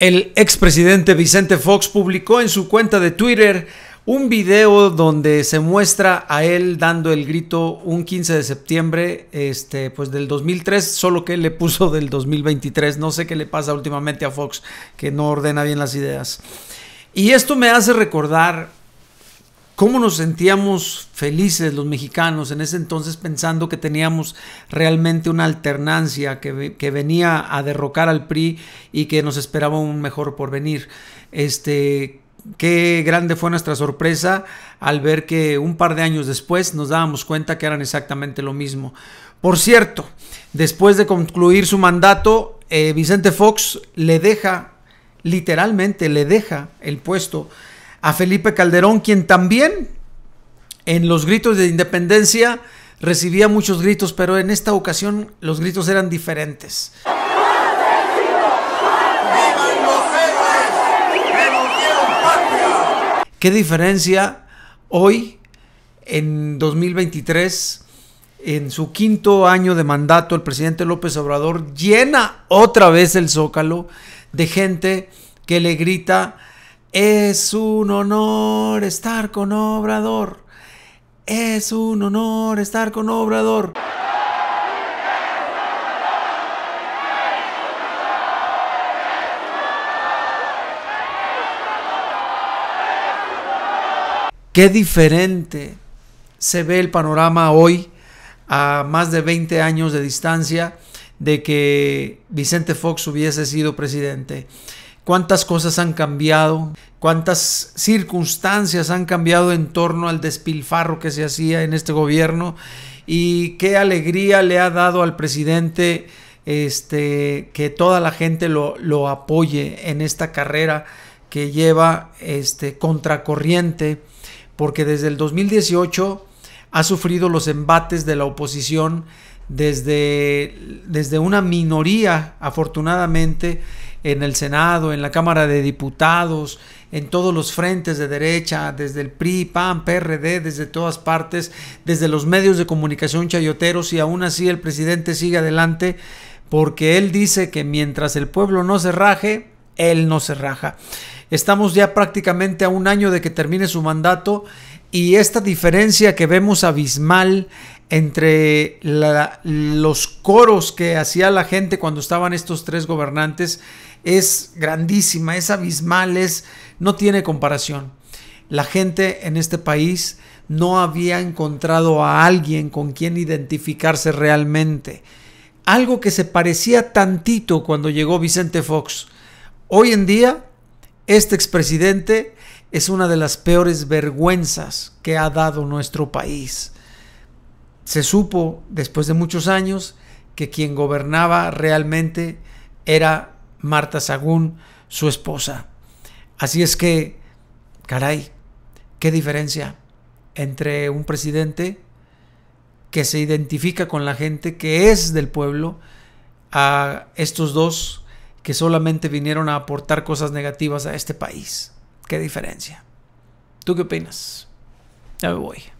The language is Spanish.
El expresidente Vicente Fox publicó en su cuenta de Twitter un video donde se muestra a él dando el grito un 15 de septiembre este, pues del 2003, solo que le puso del 2023. No sé qué le pasa últimamente a Fox, que no ordena bien las ideas. Y esto me hace recordar cómo nos sentíamos felices los mexicanos en ese entonces pensando que teníamos realmente una alternancia que, venía a derrocar al PRI y que nos esperaba un mejor porvenir. Este, qué grande fue nuestra sorpresa al ver que un par de años después nos dábamos cuenta que eran exactamente lo mismo. Por cierto, después de concluir su mandato, eh, Vicente Fox le deja, literalmente le deja el puesto a Felipe Calderón, quien también en los gritos de independencia recibía muchos gritos, pero en esta ocasión los gritos eran diferentes. ¿Qué diferencia hoy, en 2023, en su quinto año de mandato, el presidente López Obrador llena otra vez el zócalo de gente que le grita es un honor estar con Obrador. Es un honor estar con Obrador. Qué diferente se ve el panorama hoy a más de 20 años de distancia de que Vicente Fox hubiese sido presidente cuántas cosas han cambiado, cuántas circunstancias han cambiado en torno al despilfarro que se hacía en este gobierno y qué alegría le ha dado al presidente este, que toda la gente lo, apoye en esta carrera que lleva este, contracorriente, porque desde el 2018 ha sufrido los embates de la oposición desde, desde una minoría, afortunadamente, en el Senado, en la Cámara de Diputados, en todos los frentes de derecha, desde el PRI, PAN, PRD, desde todas partes, desde los medios de comunicación chayoteros y aún así el presidente sigue adelante porque él dice que mientras el pueblo no se raje, él no se raja. Estamos ya prácticamente a un año de que termine su mandato y esta diferencia que vemos abismal entre los coros que hacía la gente cuando estaban estos tres gobernantes es grandísima, es abismal, es, no tiene comparación. La gente en este país no había encontrado a alguien con quien identificarse realmente. Algo que se parecía tantito cuando llegó Vicente Fox. Hoy en día, este expresidente es una de las peores vergüenzas que ha dado nuestro país se supo después de muchos años que quien gobernaba realmente era Marta Sagún, su esposa. Así es que, caray, qué diferencia entre un presidente que se identifica con la gente, que es del pueblo, a estos dos que solamente vinieron a aportar cosas negativas a este país. Qué diferencia. ¿Tú qué opinas? Ya me voy.